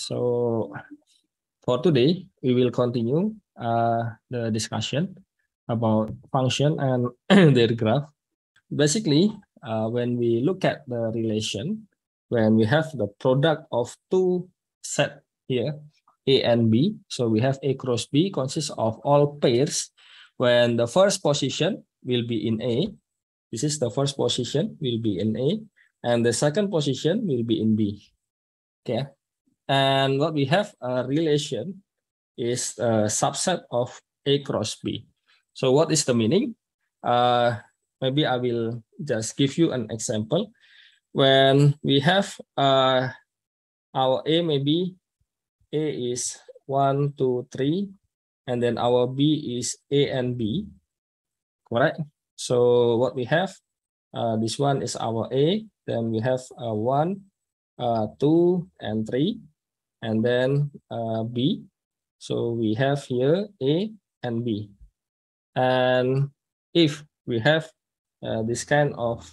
So for today, we will continue uh, the discussion about function and their graph. Basically, uh, when we look at the relation, when we have the product of two set here, A and B, so we have A cross B consists of all pairs when the first position will be in A. This is the first position will be in A, and the second position will be in B. Okay, and what we have a relation is a subset of A cross B. So what is the meaning? Uh, maybe I will just give you an example. When we have uh, our A maybe A is one, two, three, and then our B is A and B, correct? So what we have, uh, this one is our A, then we have a uh, 1, uh, 2, and 3 and then uh, B. So we have here A and B. And if we have uh, this kind of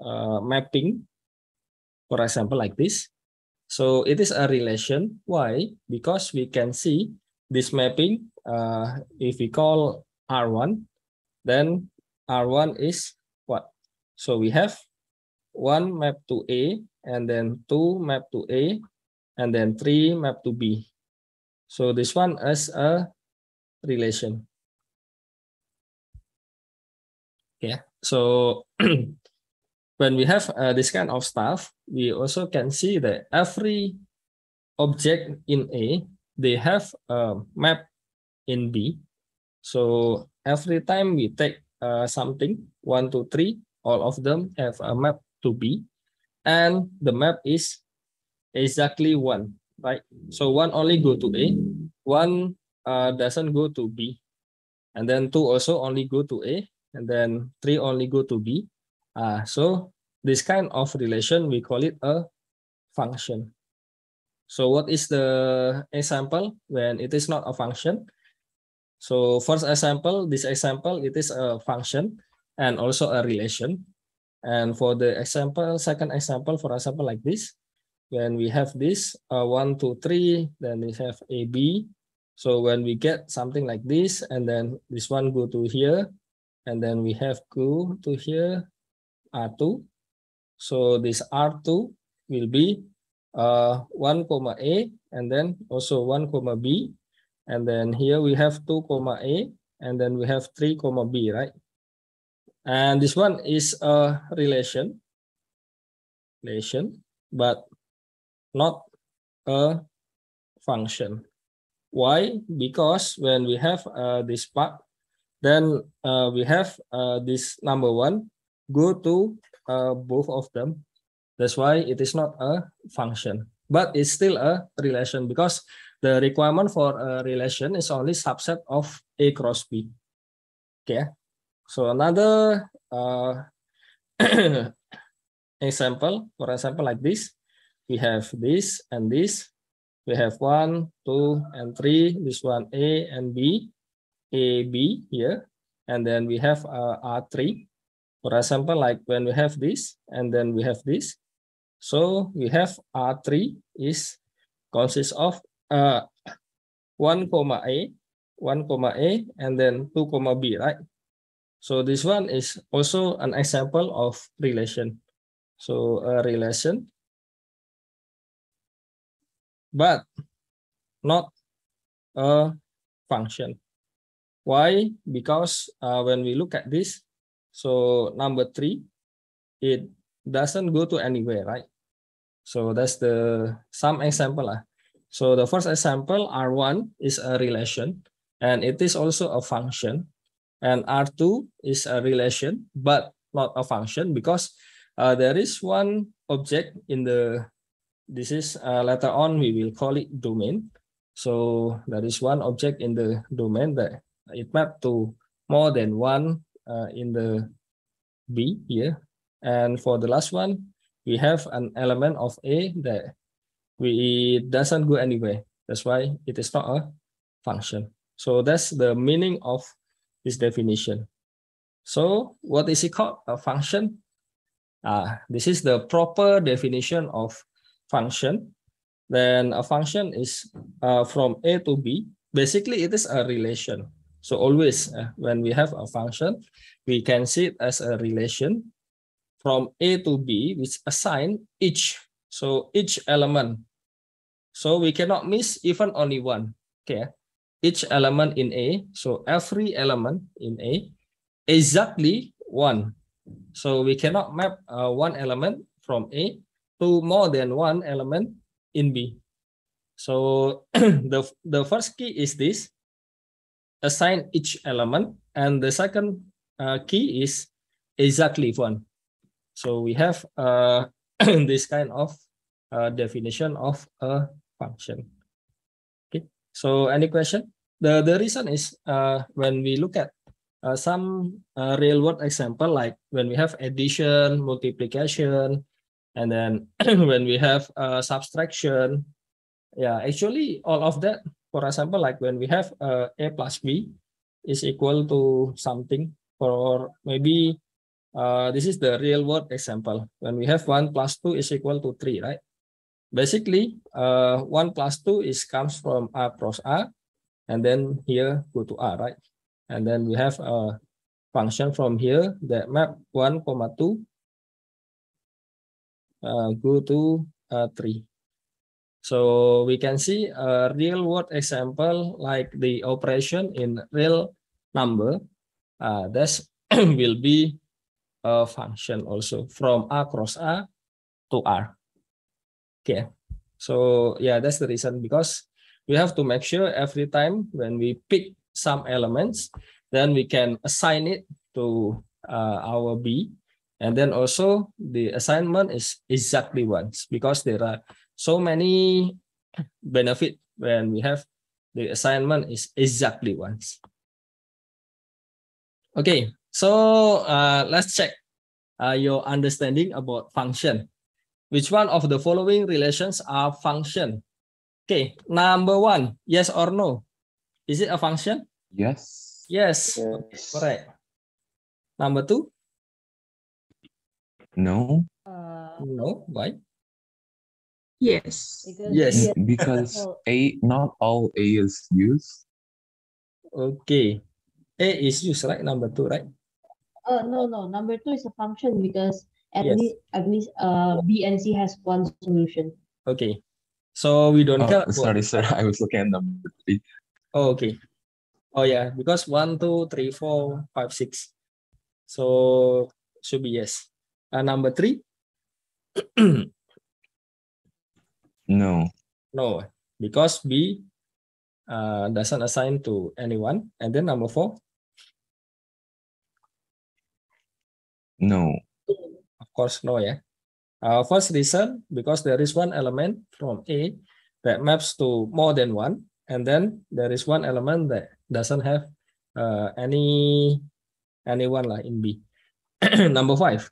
uh, mapping, for example, like this, so it is a relation. Why? Because we can see this mapping, uh, if we call R1, then R1 is what? So we have one map to A and then two map to A and then 3 map to B. So this one is a relation. Yeah, so when we have uh, this kind of stuff, we also can see that every object in A, they have a map in B. So every time we take uh, something, one, two, three, all of them have a map to B. And the map is exactly one, right? So one only go to A, one uh, doesn't go to B, and then two also only go to A, and then three only go to B. Uh, so this kind of relation, we call it a function. So what is the example when it is not a function? So first example, this example, it is a function and also a relation. And for the example, second example, for example like this, when we have this uh, one, two, three, then we have A, B. So when we get something like this, and then this one go to here, and then we have go to here, R2. So this R2 will be uh, 1 comma A, and then also 1 comma B. And then here we have 2 comma A, and then we have 3 comma B, right? And this one is a relation, relation, but not a function. Why? Because when we have uh, this part, then uh, we have uh, this number one go to uh, both of them. That's why it is not a function, but it's still a relation because the requirement for a relation is only subset of A cross B. Okay. So another uh, example, for example, like this we have this and this. We have one, two, and three. This one A and B, A, B here. And then we have uh, R3. For example, like when we have this, and then we have this. So we have R3 is consists of uh, 1 comma A, 1 comma A, and then 2 comma B, right? So this one is also an example of relation. So a uh, relation but not a function. Why? Because uh, when we look at this, so number three, it doesn't go to anywhere, right? So that's the some example. Uh. So the first example, R1 is a relation, and it is also a function. And R2 is a relation, but not a function because uh, there is one object in the this is uh, later on we will call it domain. So there is one object in the domain that it mapped to more than one uh, in the B here. And for the last one, we have an element of A that we it doesn't go anywhere. That's why it is not a function. So that's the meaning of this definition. So what is it called? A function? Uh, this is the proper definition of function, then a function is uh, from A to B. Basically, it is a relation. So always uh, when we have a function, we can see it as a relation from A to B, which assign each. So each element. So we cannot miss even only one. Okay. Each element in A, so every element in A, exactly one. So we cannot map uh, one element from A to more than one element in B. So the, the first key is this, assign each element. And the second uh, key is exactly one. So we have uh, this kind of uh, definition of a function. Okay. So any question? The, the reason is uh, when we look at uh, some uh, real world example, like when we have addition, multiplication, and then when we have a subtraction yeah actually all of that for example like when we have uh, a plus b is equal to something or maybe uh, this is the real world example when we have 1 plus 2 is equal to 3 right basically uh, 1 plus 2 is comes from r cross r and then here go to r right and then we have a function from here that map 1 comma 2 uh, go to uh, three. So we can see a real world example like the operation in real number. Uh, this will be a function also from A cross A to R. Okay. So yeah, that's the reason because we have to make sure every time when we pick some elements, then we can assign it to uh, our B and then also the assignment is exactly once because there are so many benefit when we have the assignment is exactly once. Okay, so uh, let's check uh, your understanding about function. Which one of the following relations are function? Okay, number one, yes or no? Is it a function? Yes. Yes, yes. correct. Number two? No. Uh, no. Why? Yes. Because yes. Because A not all A is used. Okay. A is used right number two right? Uh no no number two is a function because at yes. least at least uh B and C has one solution. Okay. So we don't oh, count. Sorry, sir. I was looking at number three. Oh okay. Oh yeah, because one, two, three, four, five, six. So should be yes. Uh, number three? no. No, because B uh, doesn't assign to anyone. And then number four? No. Of course, no, yeah. Uh, first reason, because there is one element from A that maps to more than one, and then there is one element that doesn't have uh, any anyone like in B. number five,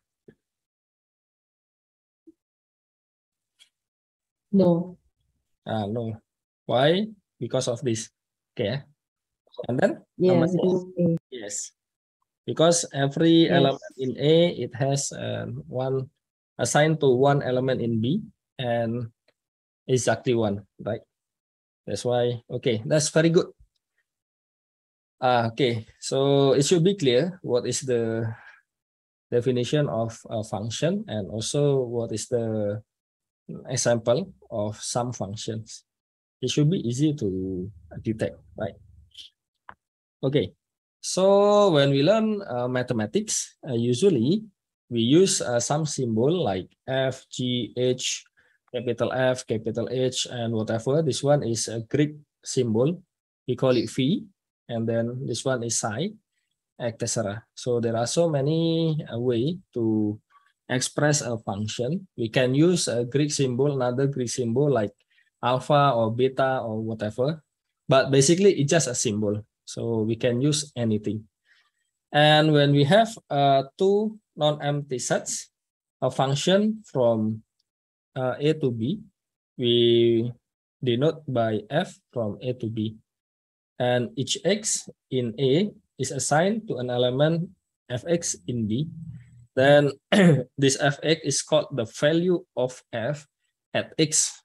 No. Ah, no. Why? Because of this. Okay. And then? Yes. Yes. Because every yes. element in A, it has uh, one assigned to one element in B and exactly one, right? That's why, okay, that's very good. Uh, okay, so it should be clear what is the definition of a function and also what is the example of some functions. It should be easy to detect, right? Okay, so when we learn uh, mathematics, uh, usually we use uh, some symbol like F, G, H, capital F, capital H, and whatever. This one is a Greek symbol. We call it phi, and then this one is psi, etc. So there are so many uh, way to express a function, we can use a Greek symbol, another Greek symbol like alpha or beta or whatever. But basically, it's just a symbol. So we can use anything. And when we have uh, two non-empty sets, a function from uh, A to B, we denote by F from A to B. And each X in A is assigned to an element Fx in B. Then this fx is called the value of f at x.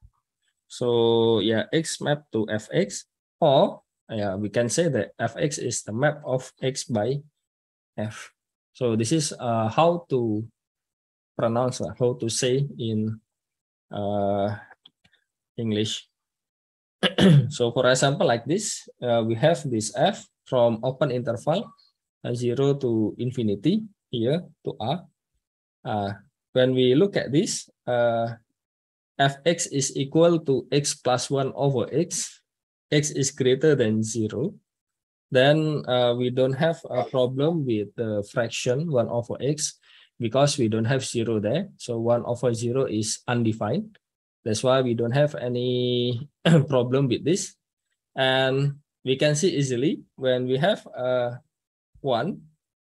So yeah, x map to fx, or yeah, we can say that fx is the map of x by f. So this is uh, how to pronounce, uh, how to say in uh, English. so for example, like this, uh, we have this f from open interval uh, 0 to infinity here to R. Uh, when we look at this, uh, fx is equal to x plus 1 over x. x is greater than 0. Then uh, we don't have a problem with the fraction 1 over x because we don't have 0 there. So 1 over 0 is undefined. That's why we don't have any problem with this. And we can see easily when we have uh, 1,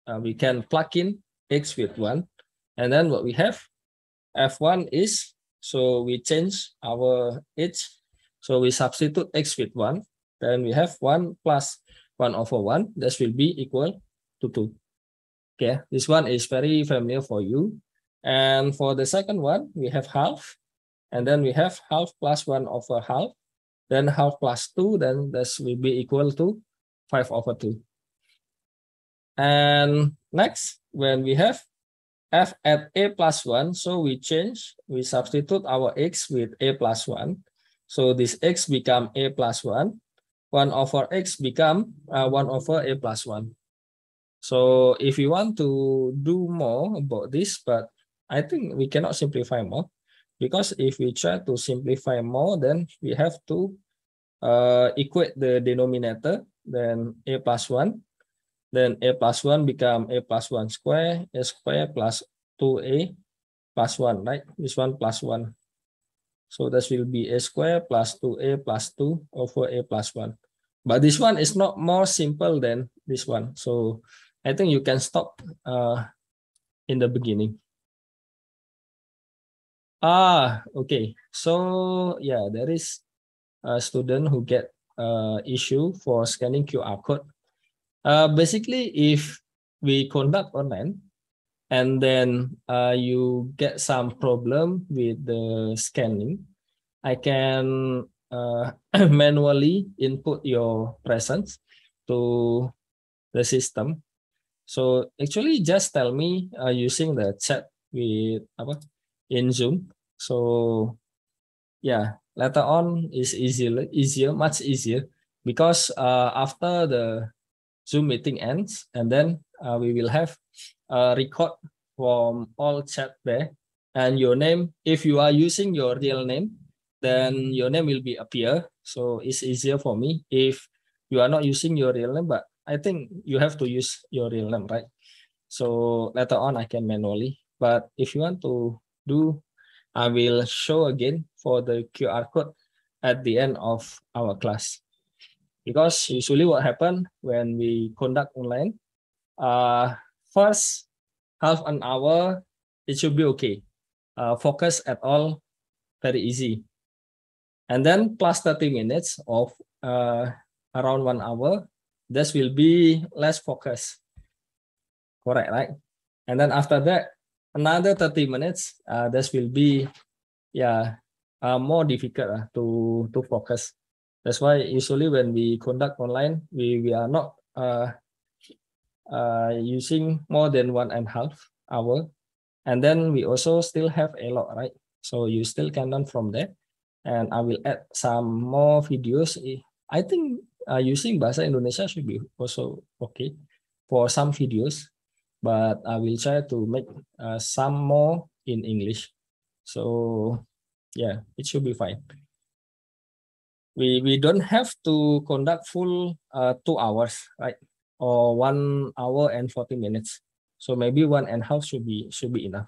uh, we can plug in x with 1. And then what we have, f1 is, so we change our h. So we substitute x with 1. Then we have 1 plus 1 over 1. That will be equal to 2. Okay, this one is very familiar for you. And for the second one, we have half. And then we have half plus 1 over half. Then half plus 2, then this will be equal to 5 over 2. And next, when we have f at a plus 1, so we change, we substitute our x with a plus 1. So this x become a plus 1. 1 over x become uh, 1 over a plus 1. So if you want to do more about this, but I think we cannot simplify more because if we try to simplify more, then we have to uh, equate the denominator, then a plus 1 then a plus 1 become a plus 1 square, a square plus 2a plus 1, right? This one plus 1. So this will be a square plus 2a plus 2 over a plus 1. But this one is not more simple than this one. So I think you can stop uh, in the beginning. Ah, okay. So yeah, there is a student who get uh, issue for scanning QR code uh, basically, if we conduct online and then uh, you get some problem with the scanning, I can uh, manually input your presence to the system. So actually just tell me uh, using the chat with apa, in Zoom. So yeah, later on is easier, easier, much easier because uh, after the Zoom meeting ends, and then uh, we will have a record from all chat there. And your name, if you are using your real name, then your name will be appear. So it's easier for me if you are not using your real name, but I think you have to use your real name, right? So later on, I can manually. But if you want to do, I will show again for the QR code at the end of our class because usually what happen when we conduct online, uh, first half an hour, it should be okay. Uh, focus at all, very easy. And then plus 30 minutes of uh, around one hour, this will be less focus. Correct, right? And then after that, another 30 minutes, uh, this will be yeah, uh, more difficult uh, to, to focus. That's why usually when we conduct online, we, we are not uh, uh, using more than one and a half hour. And then we also still have a lot, right? So you still can learn from there. And I will add some more videos. I think uh, using Bahasa Indonesia should be also okay for some videos, but I will try to make uh, some more in English. So yeah, it should be fine we we don't have to conduct full uh, two hours right or one hour and 40 minutes so maybe one and half should be should be enough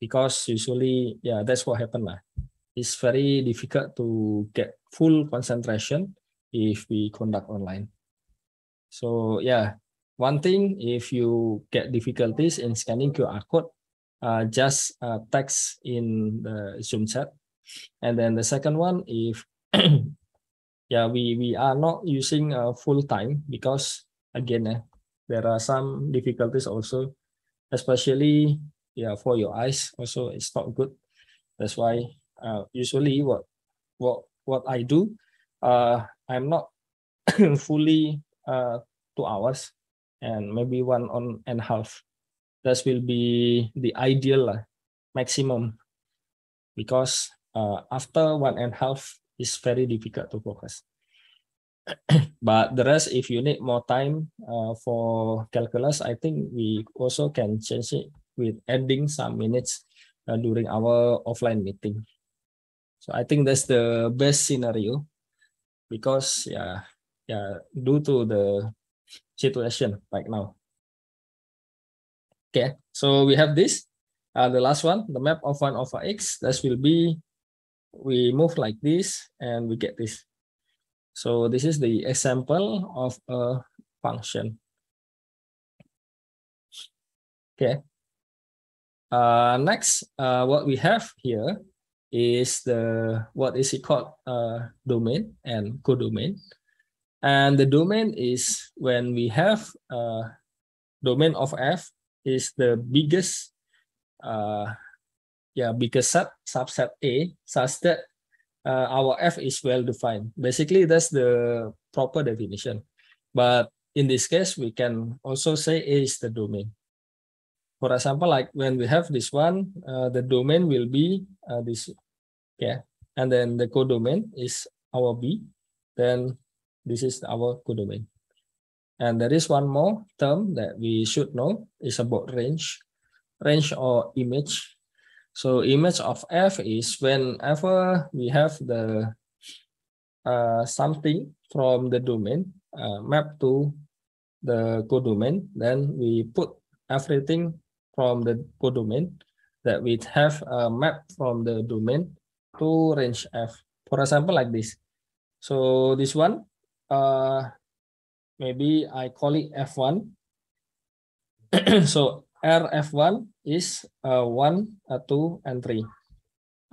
because usually yeah that's what happened lah. it's very difficult to get full concentration if we conduct online so yeah one thing if you get difficulties in scanning qr code uh, just uh, text in the zoom chat and then the second one if yeah, we, we are not using uh, full time because again, eh, there are some difficulties also, especially yeah for your eyes also it's not good. That's why uh, usually what what what I do, uh, I'm not fully uh, two hours and maybe one on and half. That will be the ideal uh, maximum because uh, after one and half it's very difficult to focus. but the rest, if you need more time uh, for calculus, I think we also can change it with adding some minutes uh, during our offline meeting. So I think that's the best scenario because yeah, yeah, due to the situation right now. Okay, so we have this. Uh, the last one, the map of 1 over x, this will be we move like this and we get this. So this is the example of a function. Okay. Uh, next, uh, what we have here is the, what is it called, uh, domain and codomain. And the domain is when we have a uh, domain of f is the biggest uh, yeah, bigger set, subset A, such that uh, our F is well defined. Basically, that's the proper definition. But in this case, we can also say A is the domain. For example, like when we have this one, uh, the domain will be uh, this, yeah, and then the codomain is our B, then this is our codomain. And there is one more term that we should know is about range. Range or image so image of f is whenever we have the uh, something from the domain uh, map to the codomain, then we put everything from the codomain that we have a uh, map from the domain to range f. For example, like this. So this one, uh, maybe I call it f1. so rf1 is uh, 1, uh, 2, and 3.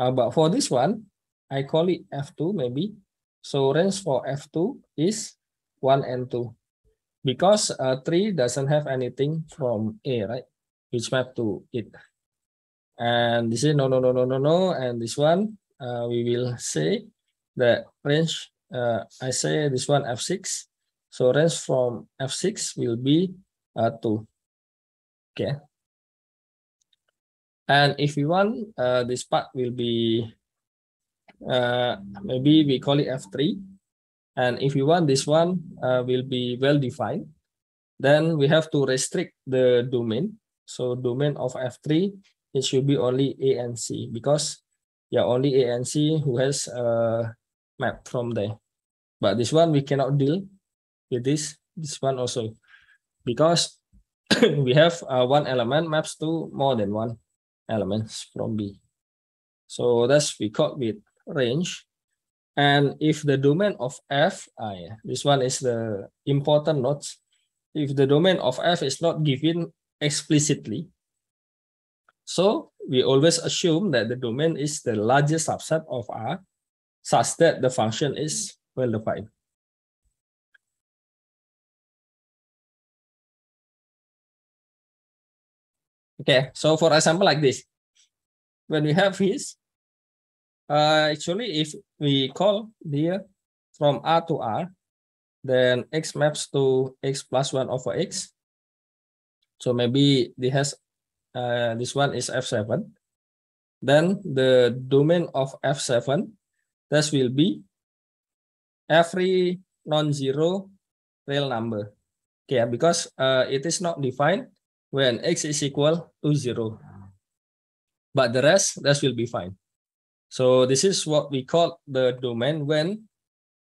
Uh, but for this one, I call it F2 maybe. So range for F2 is 1 and 2 because uh, 3 doesn't have anything from A, right? Which map to it. And this is no, no, no, no, no, no. And this one, uh, we will say the range, uh, I say this one F6. So range from F6 will be uh, 2. Okay, and if we want, uh, this part will be, uh, maybe we call it F3. And if we want this one uh, will be well defined, then we have to restrict the domain. So domain of F3, it should be only A and C because yeah, only A and C who has a map from there. But this one we cannot deal with this, this one also because we have uh, one element maps to more than one elements from B. So that's we call with range. And if the domain of F, ah, yeah, this one is the important note. If the domain of F is not given explicitly, so we always assume that the domain is the largest subset of R such that the function is well defined. Okay, so for example, like this, when we have this, uh, actually, if we call here from R to R, then X maps to X plus one over X. So maybe this has, uh, this one is F7. Then the domain of F7, this will be every non-zero real number. Okay, because uh, it is not defined when x is equal to 0. But the rest, that will be fine. So this is what we call the domain when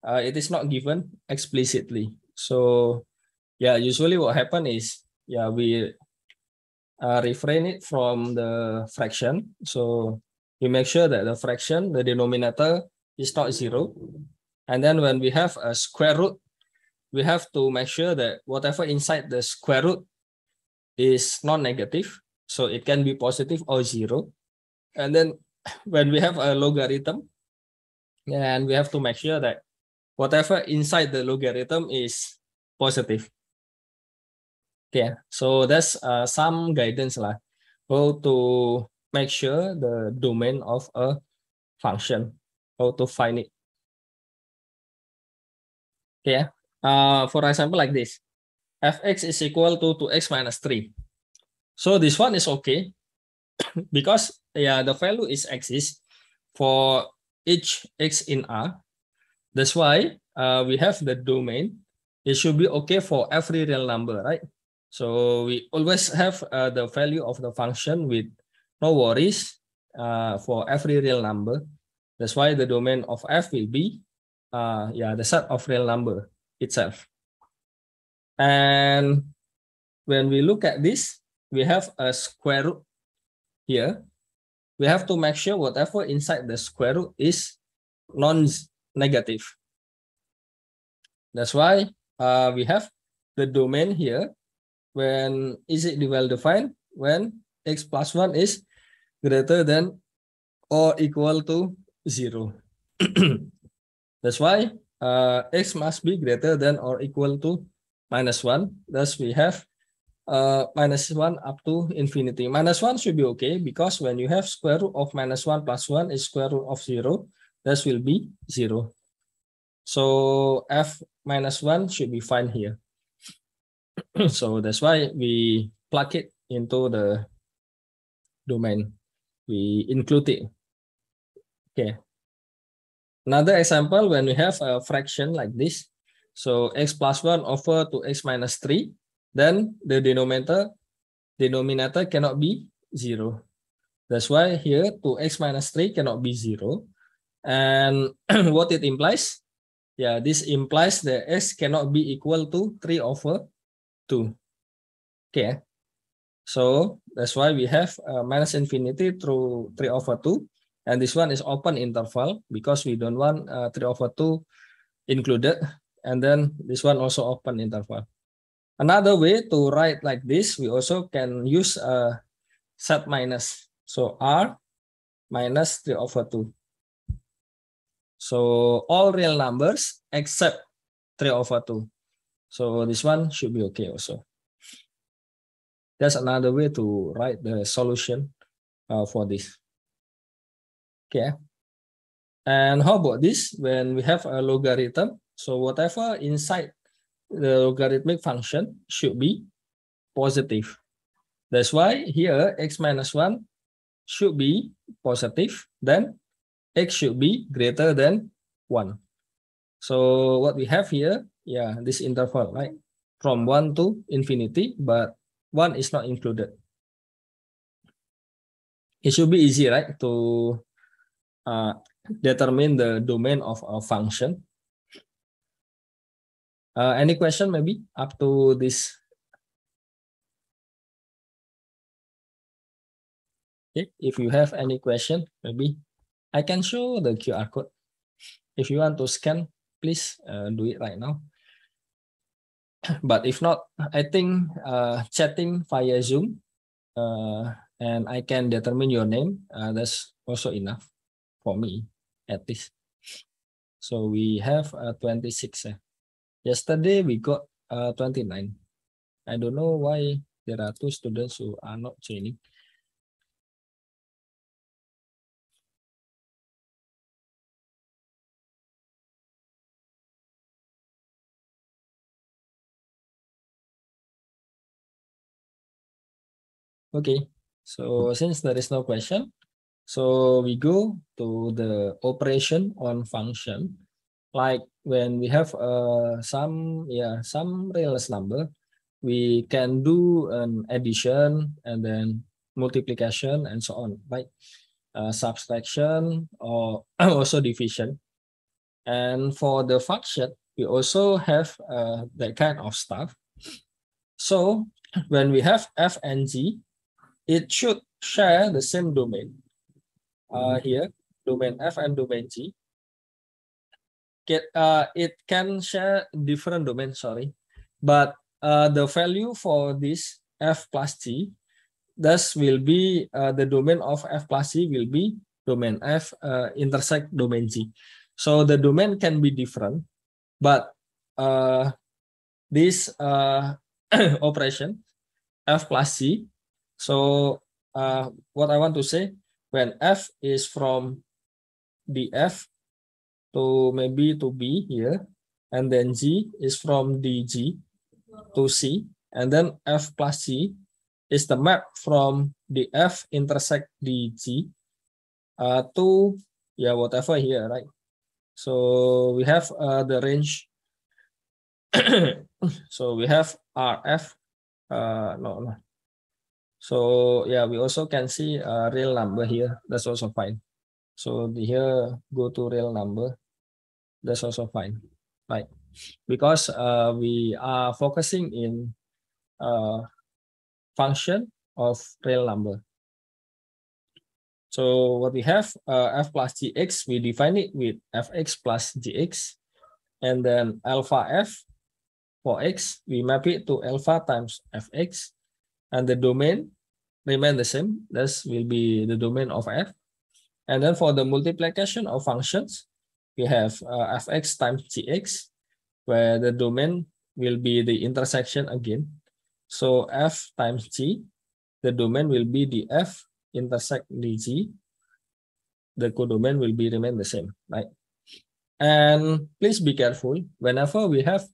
uh, it is not given explicitly. So yeah, usually what happen is, yeah, we uh, refrain it from the fraction. So we make sure that the fraction, the denominator is not zero. And then when we have a square root, we have to make sure that whatever inside the square root is non-negative. So it can be positive or zero. And then when we have a logarithm, and we have to make sure that whatever inside the logarithm is positive. Yeah, so that's uh, some guidance lah. How to make sure the domain of a function, how to find it. Yeah, uh, for example, like this fx is equal to 2x minus 3. So this one is okay because yeah, the value is is for each x in R. That's why uh, we have the domain. It should be okay for every real number, right? So we always have uh, the value of the function with no worries uh, for every real number. That's why the domain of f will be uh, yeah the set of real number itself. And when we look at this, we have a square root here. We have to make sure whatever inside the square root is non-negative. That's why uh, we have the domain here. When is it well defined? When x plus 1 is greater than or equal to 0. That's why uh, x must be greater than or equal to minus 1. Thus, we have uh, minus 1 up to infinity. Minus 1 should be okay because when you have square root of minus 1 plus 1 is square root of 0. This will be 0. So f minus 1 should be fine here. so that's why we plug it into the domain. We include it. Okay. Another example, when we have a fraction like this, So x plus 1 over to x minus 3, then the denominator denominator cannot be 0. That's why here to x minus 3 cannot be 0. And what it implies? Yeah, this implies that x cannot be equal to 3 over 2. Okay. So that's why we have uh, minus infinity through 3 over 2. And this one is open interval because we don't want uh, 3 over 2 included and then this one also open interval. Another way to write like this, we also can use a set minus. So R minus 3 over 2. So all real numbers except 3 over 2. So this one should be okay also. That's another way to write the solution uh, for this. Okay. And how about this? When we have a logarithm, so whatever inside the logarithmic function should be positive. That's why here x minus 1 should be positive. Then x should be greater than 1. So what we have here, yeah, this interval, right? From 1 to infinity, but 1 is not included. It should be easy, right, to uh, determine the domain of a function uh, any question maybe up to this? Okay, if you have any question, maybe I can show the QR code. If you want to scan, please uh, do it right now. But if not, I think uh, chatting via Zoom uh, and I can determine your name. Uh, that's also enough for me, at least. So we have uh, 26. Eh? Yesterday we got uh, 29. I don't know why there are two students who are not training. Okay, so since there is no question, so we go to the operation on function like when we have uh, some yeah some reals number we can do an addition and then multiplication and so on right uh, subtraction or also division and for the function we also have uh, that kind of stuff so when we have f and g it should share the same domain uh, here domain f and domain g get uh, it can share different domains sorry but uh, the value for this f plus g thus will be uh, the domain of f plus g will be domain f uh, intersect domain g so the domain can be different but uh, this uh, operation f plus g so uh, what i want to say when f is from df to maybe to B here, and then G is from DG to C, and then F plus G is the map from the F intersect DG uh, to yeah whatever here, right? So we have uh, the range. so we have RF. Uh, no, no. So yeah, we also can see a uh, real number here. That's also fine. So here, go to real number. That's also fine, right? Because uh, we are focusing in uh, function of real number. So what we have, uh, f plus gx, we define it with fx plus gx. And then alpha f for x, we map it to alpha times fx. And the domain remain the same. This will be the domain of f. And then for the multiplication of functions, we have uh, fx times gx, where the domain will be the intersection again. So f times g, the domain will be the f intersect dg. The codomain will be remain the same, right? And please be careful. Whenever we have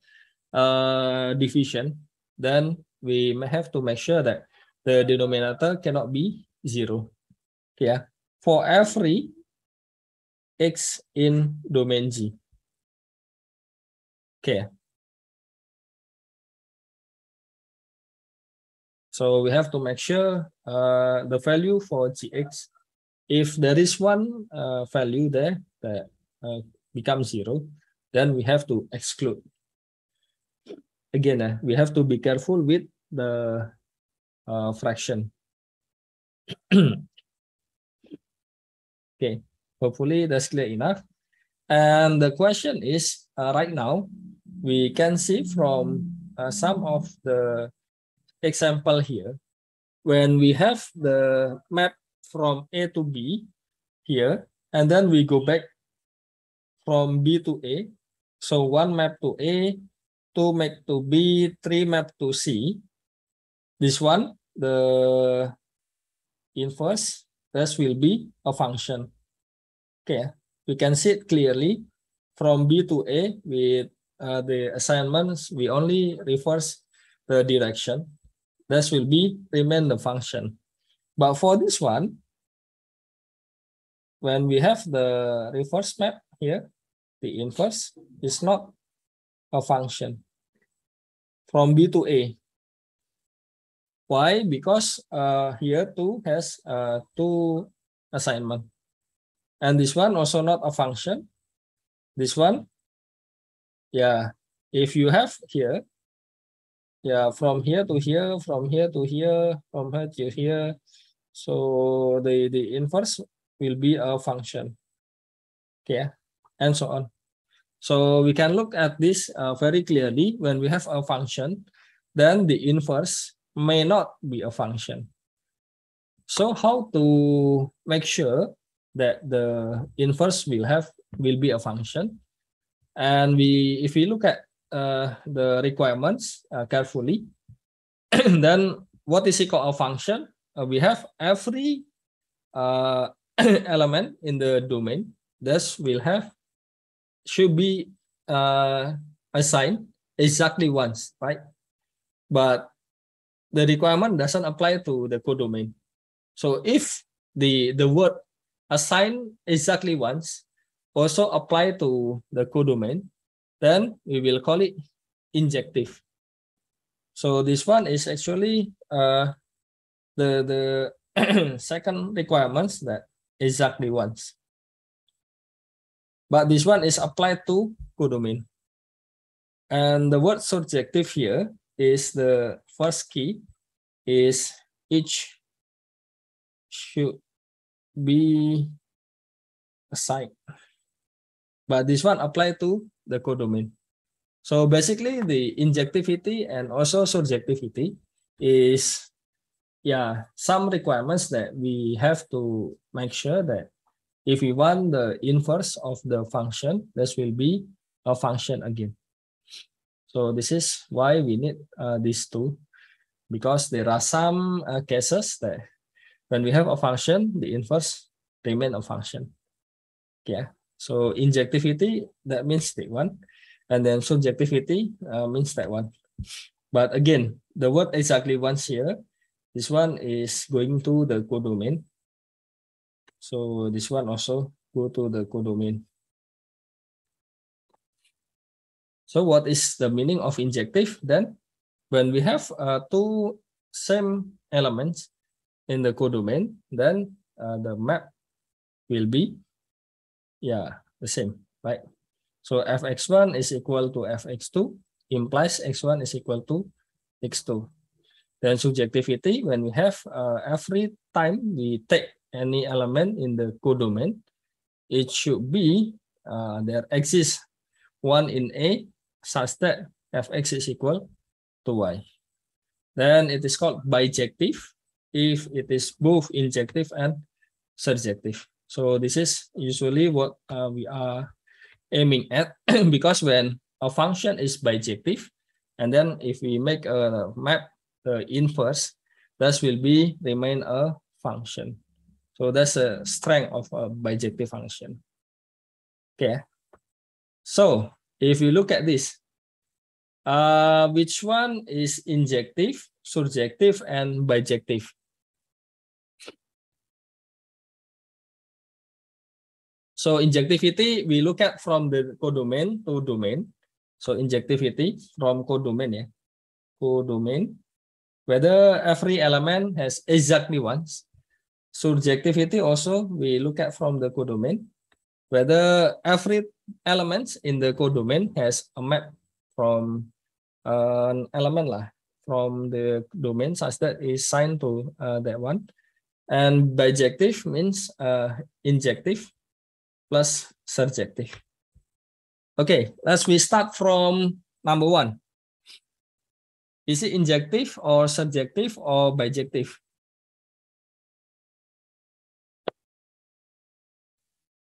uh, division, then we have to make sure that the denominator cannot be zero. Yeah, for every x in domain G. Okay. So we have to make sure uh, the value for gx, if there is one uh, value there that uh, becomes zero, then we have to exclude. Again, uh, we have to be careful with the uh, fraction. Okay, hopefully that's clear enough. And the question is, uh, right now, we can see from uh, some of the example here, when we have the map from A to B here, and then we go back from B to A. So one map to A, two map to B, three map to C. This one, the inverse this will be a function. Okay, we can see it clearly from B to A with uh, the assignments, we only reverse the direction. This will be remain the function. But for this one, when we have the reverse map here, the inverse is not a function from B to A. Why? Because uh, here two has uh, two assignment. And this one also not a function. This one, yeah, if you have here, yeah, from here to here, from here to here, from here to here, so the, the inverse will be a function, Yeah, and so on. So we can look at this uh, very clearly when we have a function, then the inverse may not be a function. So how to make sure that the inverse will have will be a function? And we, if we look at uh, the requirements uh, carefully, then what is equal a function? Uh, we have every uh, element in the domain. This will have should be uh, assigned exactly once, right? But the requirement doesn't apply to the codomain. So if the the word assign exactly once also apply to the codomain, then we will call it injective. So this one is actually uh, the the second requirements that exactly once. But this one is applied to codomain. And the word subjective here is the first key is each should be assigned. But this one apply to the codomain. So basically the injectivity and also surjectivity is yeah, some requirements that we have to make sure that if we want the inverse of the function, this will be a function again. So this is why we need uh, these two because there are some uh, cases that when we have a function, the inverse remain a function. Yeah. So injectivity, that means take one. And then subjectivity uh, means take one. But again, the word exactly once here, this one is going to the codomain. So this one also go to the codomain. So what is the meaning of injective then? when we have uh, two same elements in the codomain, then uh, the map will be yeah the same, right? So fx1 is equal to fx2 implies x1 is equal to x2. Then subjectivity, when we have uh, every time we take any element in the codomain, it should be uh, there exists one in A such that fx is equal to y. Then it is called bijective if it is both injective and surjective. So this is usually what uh, we are aiming at because when a function is bijective, and then if we make a map the inverse, that will be remain a function. So that's a strength of a bijective function. Okay. So if you look at this, uh, which one is injective, surjective, and bijective? So injectivity, we look at from the codomain to domain. So injectivity from codomain, yeah. Codomain, whether every element has exactly once. Surjectivity also, we look at from the codomain, whether every element in the codomain has a map from an element lah from the domain such that is signed to uh, that one. And bijective means uh, injective plus surjective. Okay, let's we start from number one. Is it injective or surjective or bijective?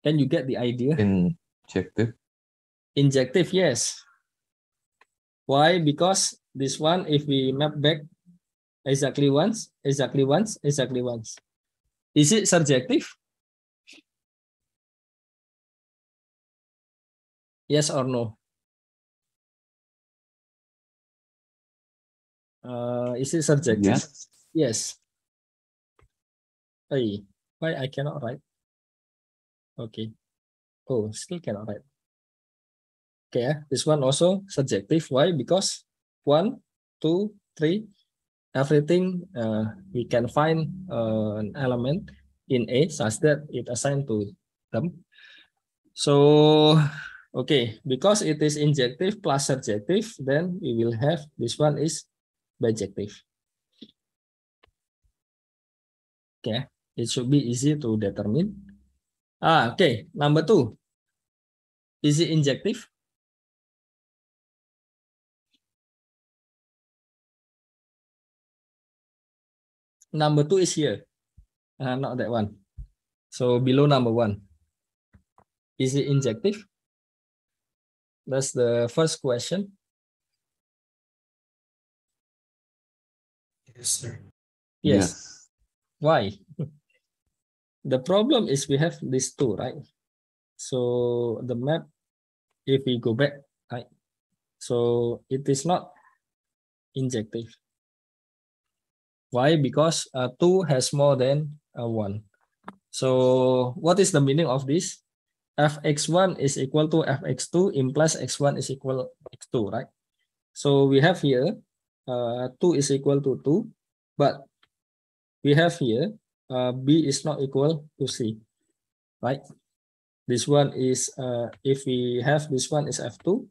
Can you get the idea? Injective. Injective, yes. Why? Because this one, if we map back exactly once, exactly once, exactly once. Is it surjective? Yes or no? Uh, is it subjective? Yes. Yes. Hey, why I cannot write? Okay. Oh, still cannot write. Okay, this one also subjective. Why? Because one, two, three, everything uh, we can find uh, an element in A such that it assigned to them. So, okay, because it is injective plus subjective, then we will have this one is bijective. Okay, it should be easy to determine. Ah, okay, number two. Is it injective? number two is here, uh, not that one. So below number one. Is it injective? That's the first question. Yes, sir. Yes. yes. Why? the problem is we have these two, right? So the map, if we go back, right? So it is not injective. Why? Because uh, 2 has more than uh, 1. So what is the meaning of this? fx1 is equal to fx2 implies x1 is equal x2, right? So we have here uh, 2 is equal to 2, but we have here uh, b is not equal to c, right? This one is, uh, if we have this one is f2,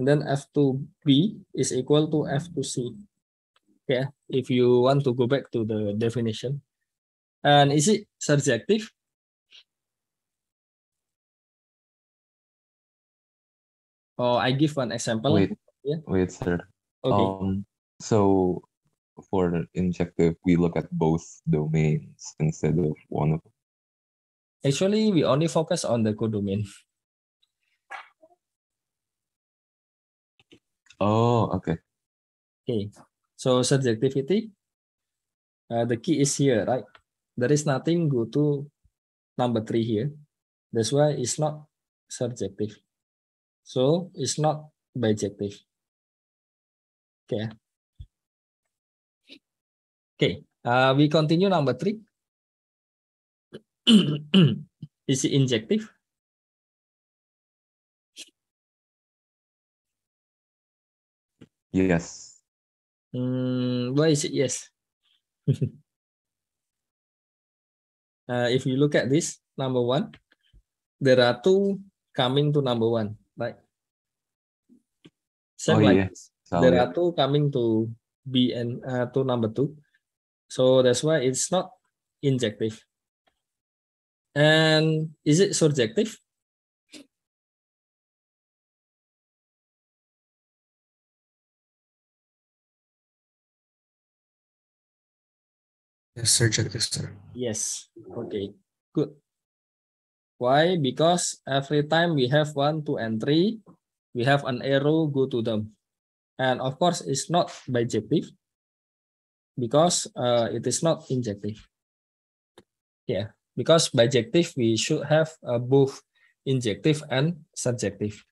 and then f2b is equal to f2c, yeah if you want to go back to the definition and is it subjective oh, i give one example wait yeah wait sir okay um, so for injective we look at both domains instead of one of them. actually we only focus on the codomain oh okay okay So subjectivity, uh, the key is here, right? There is nothing go to number three here. That's why it's not subjective. So it's not bijective. Okay. Okay. Uh, we continue number three. is it injective? Yes. Mm, why is it yes? uh, if you look at this, number one, there are two coming to number one, right? Same oh, like yeah. this. So, there yeah. are two coming to B and uh, to number two. So that's why it's not injective. And is it surjective? Yes, sir, sir. Yes. Okay. Good. Why? Because every time we have one, two, and three, we have an arrow go to them. And of course, it's not bijective because uh, it is not injective. Yeah, because bijective, we should have uh, both injective and subjective.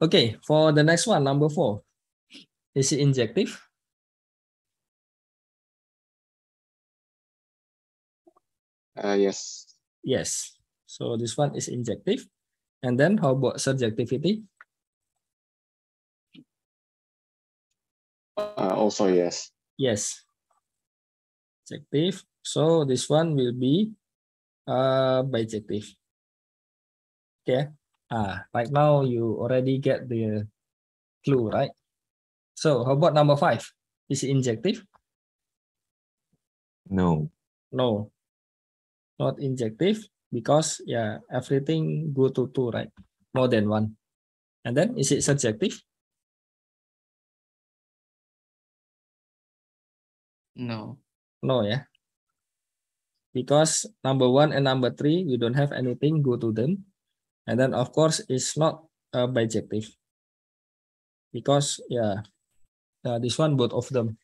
Okay, for the next one, number four. Is it injective? Uh, yes. Yes. So this one is injective. And then how about surjectivity? Uh, also yes. Yes. Surjective. So this one will be uh, bijective. Okay. Ah, right now you already get the clue, right? So how about number five? Is it injective? No. No not injective because yeah, everything go to two, right? More than one. And then is it subjective? No. No, yeah. Because number one and number three, we don't have anything go to them. And then of course it's not uh, bijective. Because yeah, uh, this one both of them,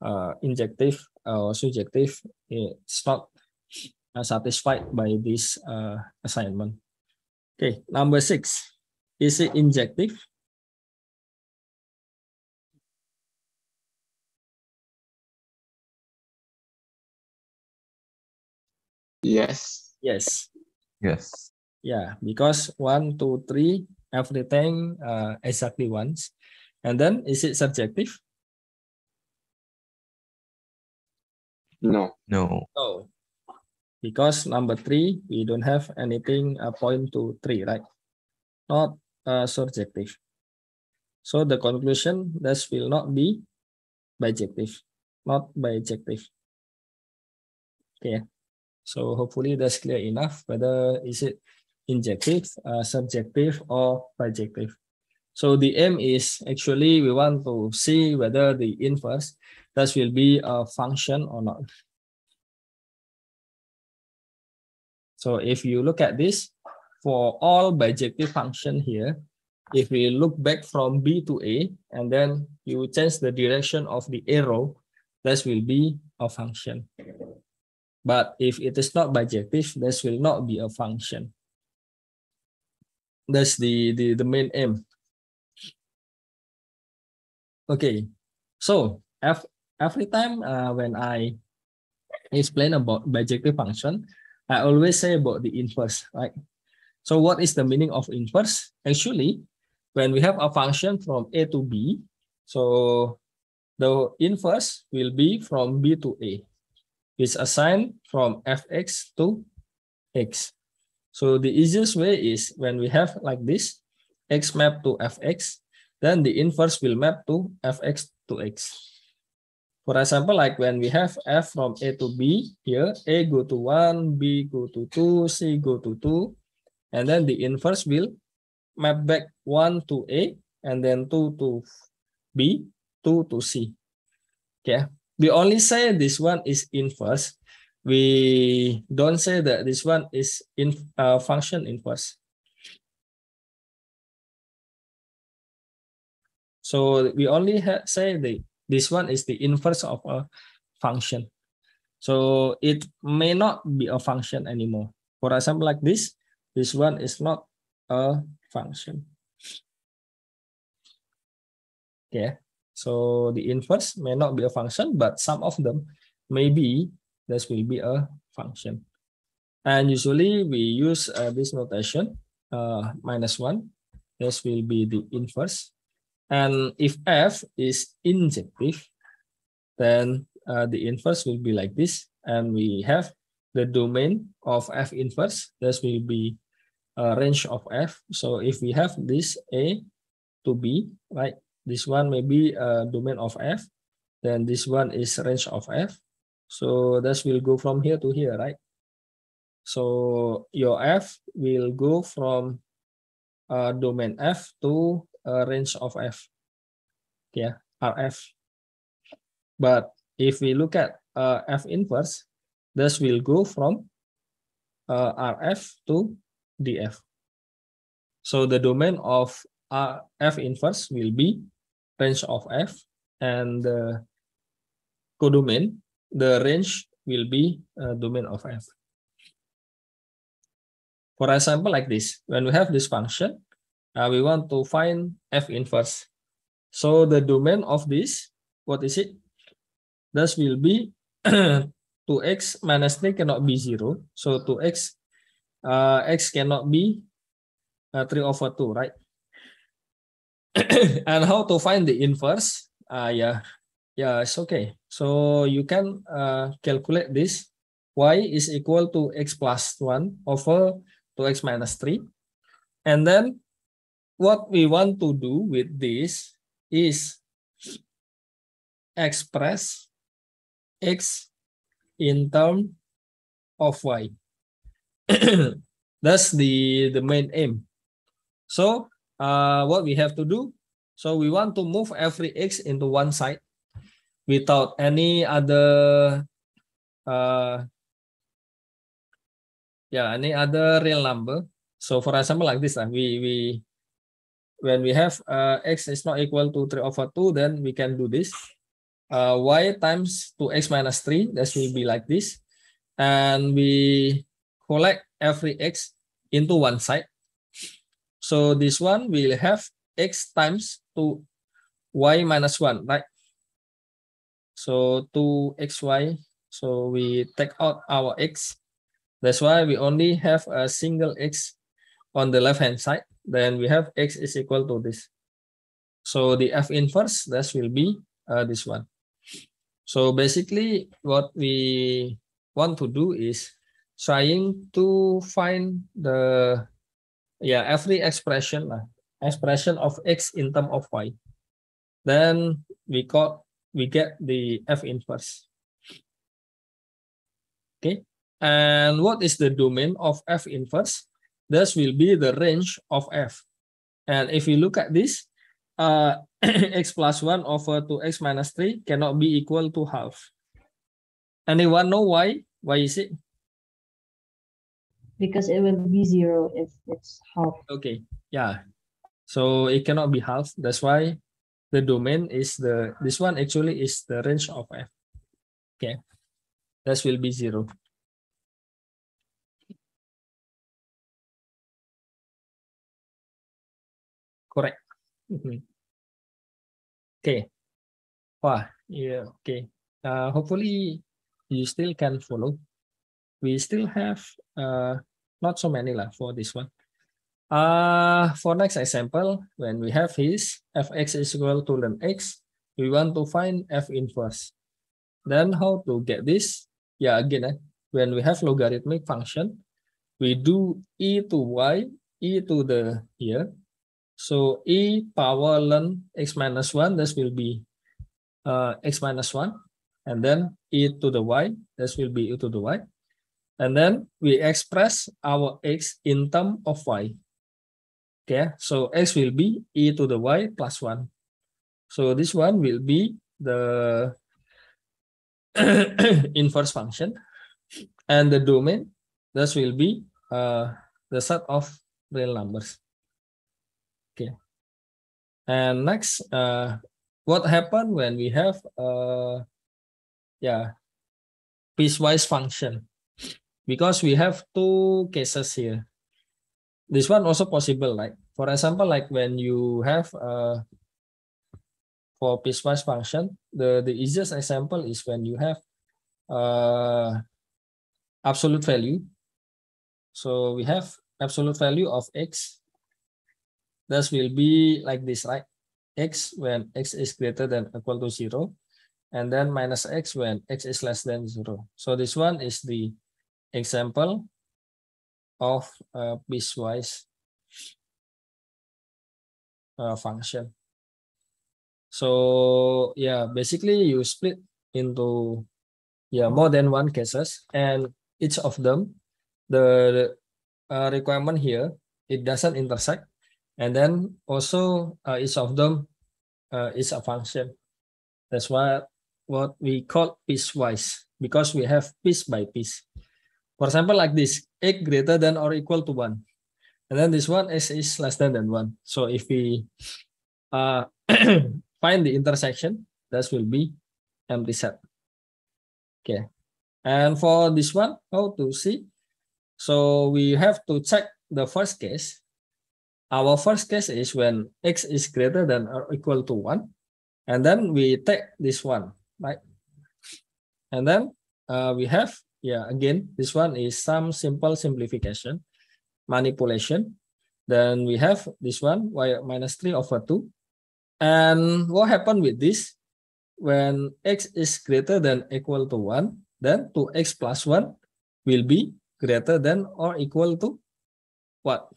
uh, injective or subjective, it's not Uh, satisfied by this uh, assignment. Okay, number six, is it injective? Yes. Yes. Yes. Yeah, because one, two, three, everything uh, exactly once. And then is it subjective? No. No. No. because number three, we don't have anything a uh, point to three, right? Not uh, surjective. So the conclusion, this will not be bijective, not bijective. Okay, so hopefully that's clear enough, whether is it injective, uh, subjective, or bijective. So the aim is actually we want to see whether the inverse, that will be a function or not. So if you look at this, for all bijective function here, if we look back from B to A, and then you change the direction of the arrow, this will be a function. But if it is not bijective, this will not be a function. That's the, the, the main aim. Okay, so every time uh, when I explain about bijective function, I always say about the inverse, right? So what is the meaning of inverse? Actually, when we have a function from a to b, so the inverse will be from b to a, which assigned from fx to x. So the easiest way is when we have like this, x map to fx, then the inverse will map to fx to x. For example, like when we have f from a to b here, a go to 1, b go to 2, c go to 2, and then the inverse will map back 1 to a, and then 2 to b, 2 to c. Okay. We only say this one is inverse. We don't say that this one is in uh, function inverse. So we only say the this one is the inverse of a function. So it may not be a function anymore. For example, like this, this one is not a function. Okay, so the inverse may not be a function, but some of them may be, this will be a function. And usually we use uh, this notation, uh, minus one. This will be the inverse and if f is injective, then uh, the inverse will be like this. And we have the domain of f inverse. This will be a uh, range of f. So if we have this a to b, right? This one may be a uh, domain of f. Then this one is range of f. So this will go from here to here, right? So your f will go from uh, domain f to a uh, range of f, yeah, rf. But if we look at uh, f inverse, this will go from uh, rf to df. So the domain of R uh, f inverse will be range of f, and the codomain, the range will be uh, domain of f. For example, like this, when we have this function, uh, we want to find f inverse. So the domain of this, what is it? This will be 2x minus 3 cannot be 0. So 2x, uh, x cannot be uh, 3 over 2, right? and how to find the inverse? Uh, yeah, yeah, it's okay. So you can uh, calculate this. y is equal to x plus 1 over 2x minus 3. And then what we want to do with this is express x in term of y. That's the, the main aim. So uh, what we have to do, so we want to move every x into one side without any other uh, yeah any other real number so for example like this uh, we we when we have uh, x is not equal to 3 over 2, then we can do this. Uh, y times 2x minus 3, that will be like this. And we collect every x into one side. So this one will have x times 2 y minus 1, right? So 2xy, so we take out our x. That's why we only have a single x on the left hand side, then we have x is equal to this. So the f inverse, this will be uh, this one. So basically what we want to do is trying to find the, yeah, every expression, uh, expression of x in term of y. Then we got, we get the f inverse. Okay. And what is the domain of f inverse? This will be the range of f. And if you look at this, uh, x plus 1 over 2x minus 3 cannot be equal to half. Anyone know why? Why is it? Because it will be 0 if it's half. Okay, yeah. So it cannot be half. That's why the domain is the, this one actually is the range of f. Okay, this will be 0. correct mm-hmm. okay wow yeah okay uh, hopefully you still can follow we still have uh, not so many lah for this one uh, for next example when we have his fx is equal to ln x we want to find f inverse then how to get this yeah again eh, when we have logarithmic function we do e to y e to the here so e power ln x minus 1, this will be uh, x minus 1. And then e to the y, this will be e to the y. And then we express our x in term of y. Okay, so x will be e to the y plus 1. So this one will be the inverse function. And the domain, this will be uh, the set of real numbers. Okay. And next, uh, what happened when we have a uh, yeah, piecewise function? Because we have two cases here. This one also possible, like for example, like when you have a uh, for piecewise function, the, the easiest example is when you have uh, absolute value. So we have absolute value of x Thus will be like this, right? x when x is greater than equal to 0, and then minus x when x is less than 0. So this one is the example of a uh, piecewise uh, function. So yeah, basically you split into yeah more than one cases, and each of them, the uh, requirement here, it doesn't intersect and then also uh, each of them uh, is a function. That's why what we call piecewise because we have piece by piece. For example, like this, x greater than or equal to 1. And then this one is, is less than than 1. So if we uh, find the intersection, that will be empty set. Okay. And for this one, how oh, to see? So we have to check the first case Our first case is when x is greater than or equal to one, And then we take this one, right? And then uh, we have, yeah, again, this one is some simple simplification, manipulation. Then we have this one, y minus three over two. And what happened with this? When x is greater than equal to one? then two x plus one will be greater than or equal to what?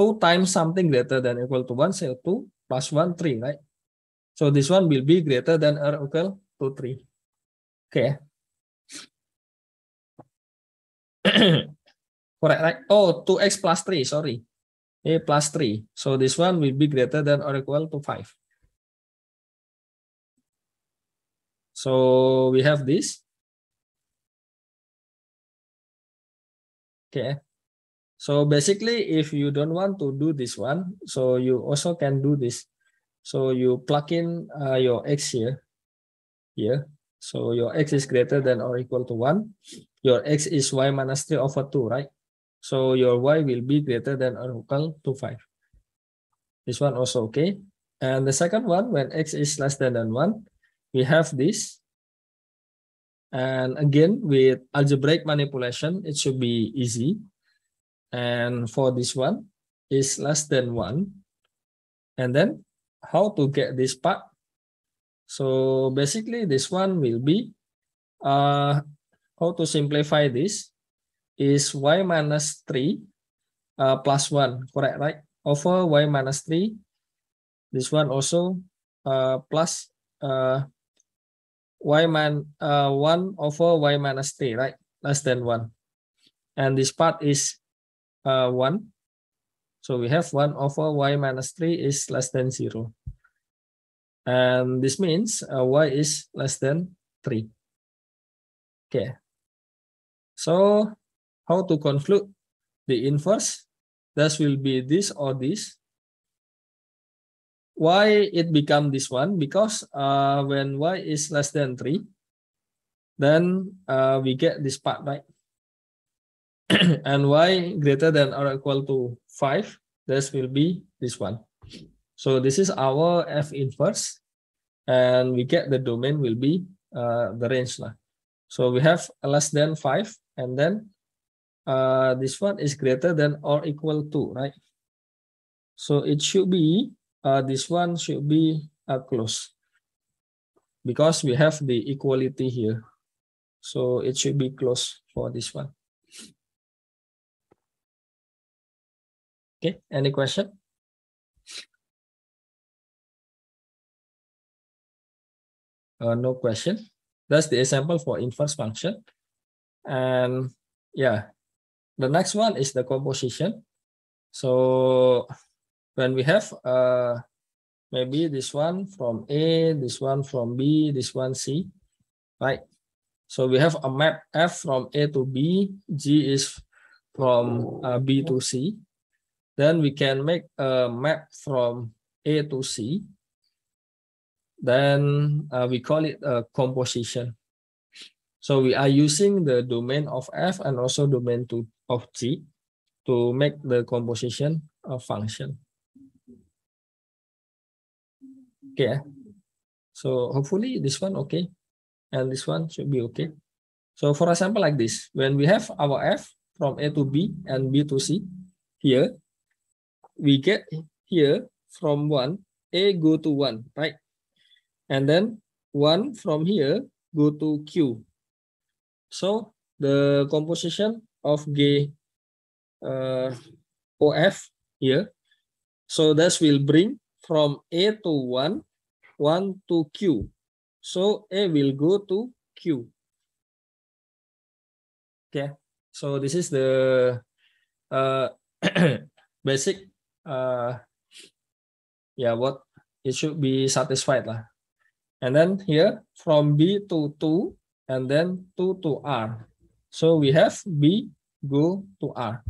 2 times something greater than or equal to 1, so 2 plus 1, 3, right? So this one will be greater than or equal to 3. Okay. Correct, right? Oh, 2x plus 3, sorry. A plus 3. So this one will be greater than or equal to 5. So we have this. Okay. So basically, if you don't want to do this one, so you also can do this. So you plug in uh, your x here, here. So your x is greater than or equal to 1. Your x is y minus 3 over 2, right? So your y will be greater than or equal to 5. This one also okay. And the second one, when x is less than, than 1, we have this. And again, with algebraic manipulation, it should be easy and for this one is less than one and then how to get this part so basically this one will be uh how to simplify this is y minus 3 uh, plus 1 correct right over y minus 3 this one also uh plus uh y man, uh 1 over y minus 3 right less than 1 and this part is uh, 1. So we have 1 over y minus 3 is less than 0. And this means uh, y is less than 3. Okay. So how to conclude the inverse? This will be this or this. Why it become this one? Because uh, when y is less than 3, then uh, we get this part right. and y greater than or equal to 5, this will be this one. So this is our f inverse, and we get the domain will be uh, the range. Lah. So we have less than 5, and then uh, this one is greater than or equal to, right? So it should be, uh, this one should be uh, close because we have the equality here. So it should be close for this one. Okay, any question? Uh, no question. That's the example for inverse function. And yeah, the next one is the composition. So when we have uh, maybe this one from A, this one from B, this one C, right? So we have a map F from A to B, G is from uh, B to C, then we can make a map from A to C. Then uh, we call it a composition. So we are using the domain of F and also domain to, of G to make the composition a function. Okay. Eh? So hopefully this one okay. And this one should be okay. So for example, like this, when we have our F from A to B and B to C here, we get here from 1, A go to 1, right? And then 1 from here go to Q. So the composition of G uh, OF here. So this will bring from A to 1, 1 to Q. So A will go to Q. Okay, so this is the uh, basic uh, eh, yeah, what it should be satisfied lah. And then here from B to 2 and then 2 to R. So we have B go to R.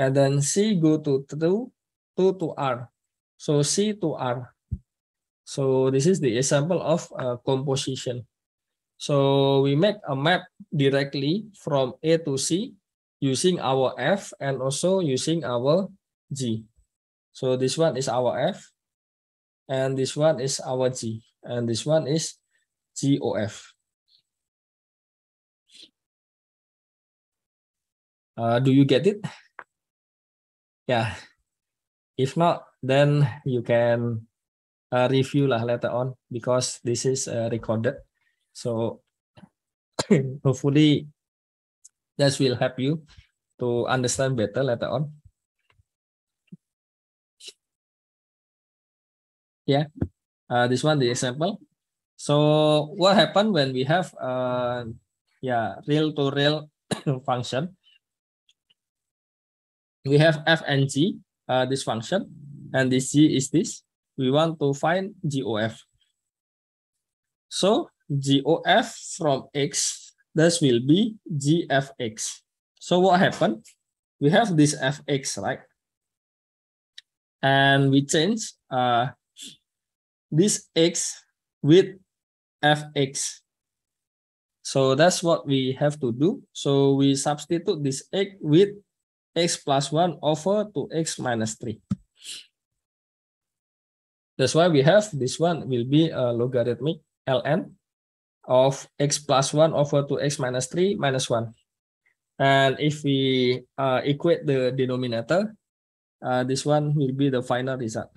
And then C go to 2, 2 to R. So C to R. So this is the example of uh, composition. So we make a map directly from A to C using our F and also using our G. So this one is our F, and this one is our G, and this one is GOF. Uh, do you get it? Yeah. If not, then you can uh, review lah later on because this is uh, recorded. So hopefully this will help you to understand better later on. yeah uh, this one the example so what happened when we have uh, yeah real to real function we have f and g uh, this function and this g is this we want to find gof so gof from x this will be gfx so what happened we have this fx right and we change uh, this x with fx. So that's what we have to do. So we substitute this x with x plus 1 over to x minus 3. That's why we have this one will be a logarithmic ln of x plus 1 over to x minus 3 minus 1. And if we uh, equate the denominator, uh, this one will be the final result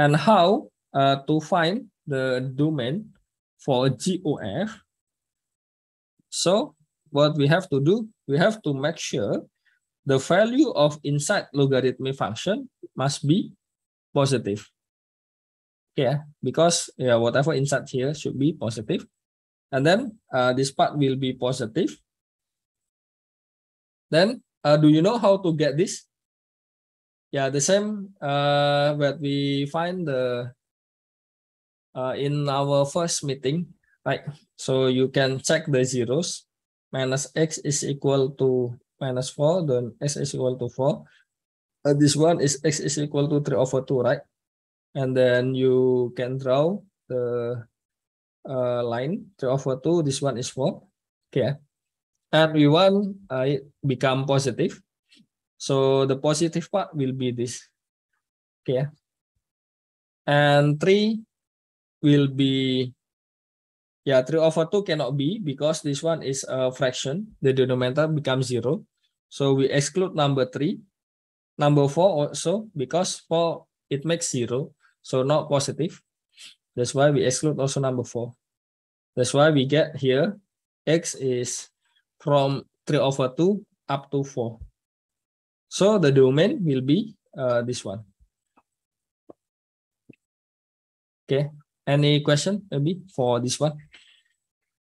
and how uh, to find the domain for GOF. So what we have to do, we have to make sure the value of inside logarithmic function must be positive. Yeah, because yeah, whatever inside here should be positive. And then uh, this part will be positive. Then uh, do you know how to get this? yeah the same uh what we find the uh, in our first meeting right so you can check the zeros minus x is equal to minus 4 then x is equal to 4 and uh, this one is x is equal to 3 over 2 right and then you can draw the uh, line 3 over 2 this one is 4 okay and we want uh, it become positive so the positive part will be this. Okay. And 3 will be, yeah, 3 over 2 cannot be because this one is a fraction. The denominator becomes 0. So we exclude number 3. Number 4 also because 4, it makes 0. So not positive. That's why we exclude also number 4. That's why we get here, x is from 3 over 2 up to 4. So the domain will be uh, this one. Okay, any question maybe for this one?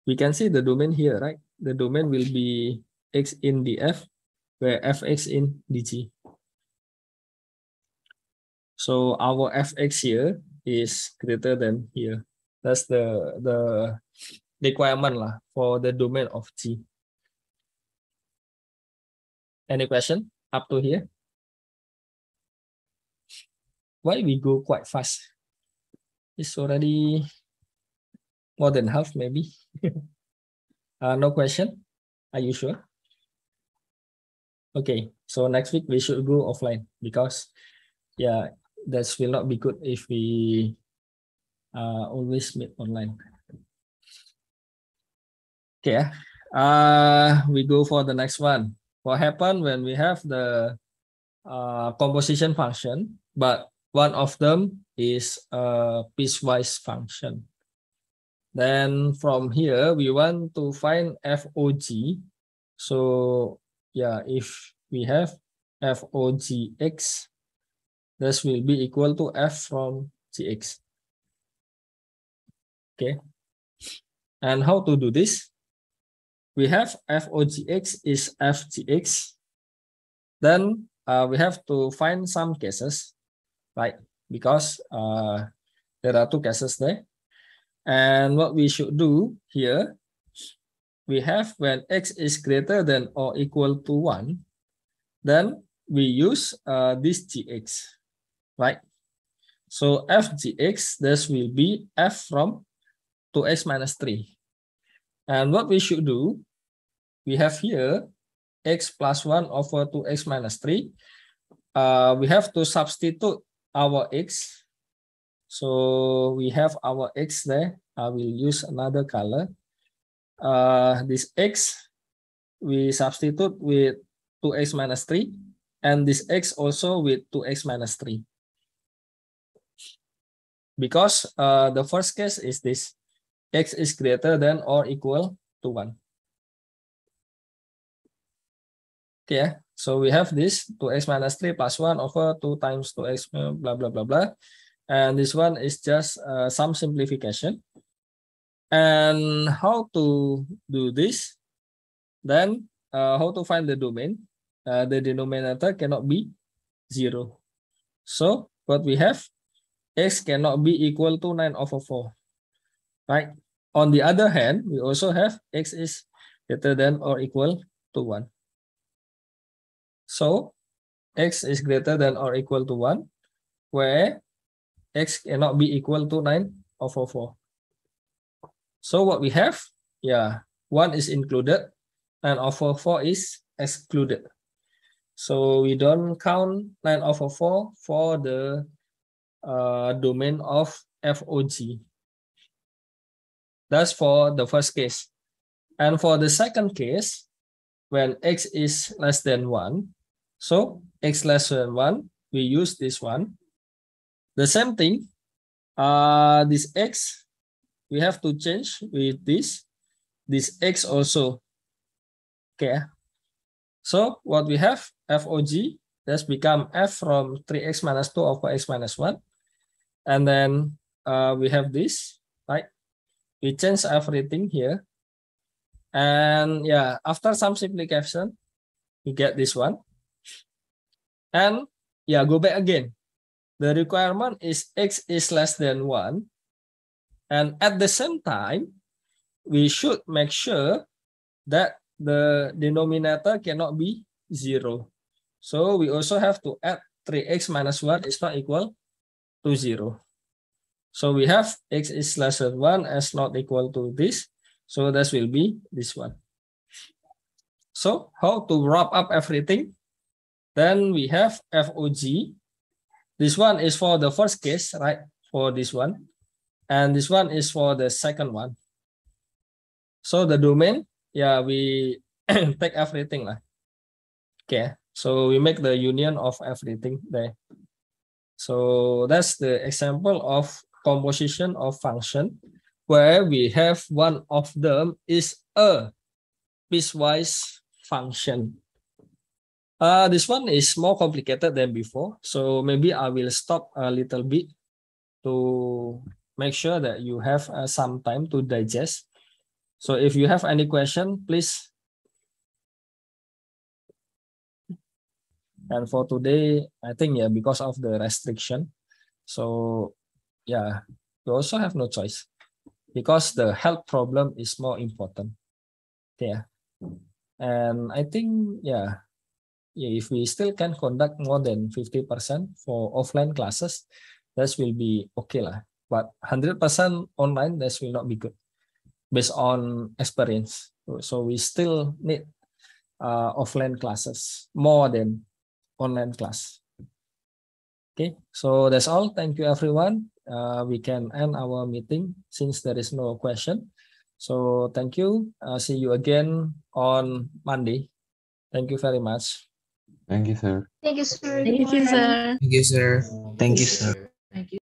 We can see the domain here, right? The domain will be x in df, where fx in dg. So our fx here is greater than here. That's the the requirement lah for the domain of G. Any question? up to here. Why we go quite fast? It's already more than half maybe. uh, no question? Are you sure? Okay, so next week we should go offline because yeah, that will not be good if we uh, always meet online. Okay, ah. uh, we go for the next one what happen when we have the uh, composition function, but one of them is a piecewise function. Then from here, we want to find FOG. So yeah, if we have FOGX, this will be equal to F from GX. Okay. And how to do this? we have f o g x is f g x. Then uh, we have to find some cases, right? Because uh, there are two cases there. And what we should do here, we have when x is greater than or equal to 1, then we use uh, this gx, right? So f g x this will be f from 2x minus 3. And what we should do, we have here x plus 1 over 2x minus 3. Uh, we have to substitute our x. So we have our x there. I will use another color. Uh, this x, we substitute with 2x minus 3. And this x also with 2x minus 3. Because uh, the first case is this. x is greater than or equal to 1. Okay, yeah. So we have this 2x minus 3 plus 1 over 2 times 2x uh, blah, blah, blah, blah. And this one is just uh, some simplification. And how to do this? Then uh, how to find the domain? Uh, the denominator cannot be 0. So what we have, x cannot be equal to 9 over 4. Right? On the other hand, we also have x is greater than or equal to 1. So x is greater than or equal to 1, where x cannot be equal to 9 or 4, 4. So what we have, yeah, 1 is included and over 4, 4 is excluded. So we don't count 9 over 4 for the uh, domain of FOG. That's for the first case. And for the second case, when x is less than 1, so x less than 1, we use this one. The same thing, uh, this x, we have to change with this. This x also, okay. So what we have, FOG, that's become f from 3x minus 2 over x minus 1. And then uh, we have this, right? We change everything here. And yeah, after some simplification, we get this one. And yeah, go back again. The requirement is x is less than 1. And at the same time, we should make sure that the denominator cannot be 0. So we also have to add 3x minus 1 is not equal to 0. So we have x is less than 1 as not equal to this. So this will be this one. So how to wrap up everything? Then we have FOG. This one is for the first case, right? For this one. And this one is for the second one. So the domain, yeah, we take everything. Lah. Okay, so we make the union of everything there. So that's the example of composition of function where we have one of them is a piecewise function. Uh, this one is more complicated than before. So maybe I will stop a little bit to make sure that you have uh, some time to digest. So if you have any question, please. And for today, I think, yeah, because of the restriction. So yeah, you also have no choice because the health problem is more important. Yeah. And I think, yeah, if we still can conduct more than 50% for offline classes, this will be okay lah. But 100% online, this will not be good based on experience. So we still need uh, offline classes more than online class. Okay, so that's all. Thank you, everyone. Uh, we can end our meeting since there is no question. So thank you. Uh, see you again on Monday. Thank you very much. Thank you, sir. Thank you, sir. Thank you, sir. Thank you, sir. Thank you, sir. Thank you.